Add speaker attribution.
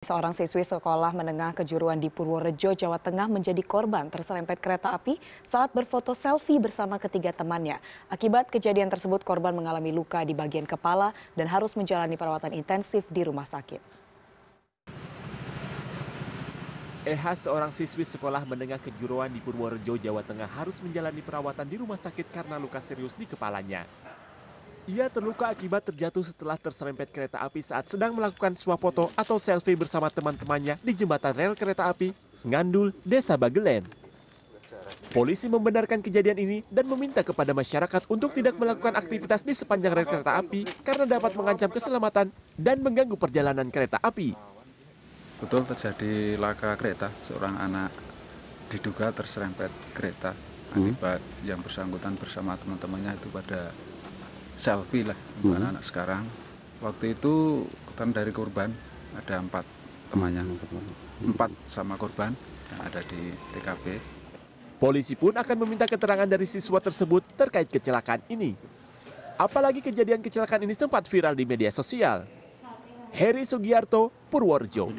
Speaker 1: Seorang siswi sekolah menengah kejuruan di Purworejo, Jawa Tengah menjadi korban terserempet kereta api saat berfoto selfie bersama ketiga temannya. Akibat kejadian tersebut, korban mengalami luka di bagian kepala dan harus menjalani perawatan intensif di rumah sakit.
Speaker 2: Eha, seorang siswi sekolah menengah kejuruan di Purworejo, Jawa Tengah harus menjalani perawatan di rumah sakit karena luka serius di kepalanya. Ia terluka akibat terjatuh setelah terserempet kereta api saat sedang melakukan swap foto atau selfie bersama teman-temannya di jembatan rel kereta api Ngandul, Desa Bagelen. Polisi membenarkan kejadian ini dan meminta kepada masyarakat untuk tidak melakukan aktivitas di sepanjang rel kereta api karena dapat mengancam keselamatan dan mengganggu perjalanan kereta api.
Speaker 3: Betul terjadi laka kereta, seorang anak diduga terserempet kereta hmm. akibat yang bersangkutan bersama teman-temannya itu pada selfie lah untuk hmm. anak-anak sekarang waktu itu kan dari korban ada empat
Speaker 2: temannya empat hmm. sama korban yang ada di TKP polisi pun akan meminta keterangan dari siswa tersebut terkait kecelakaan ini apalagi kejadian kecelakaan ini sempat viral di media sosial Heri Sugiyarto, Purworejo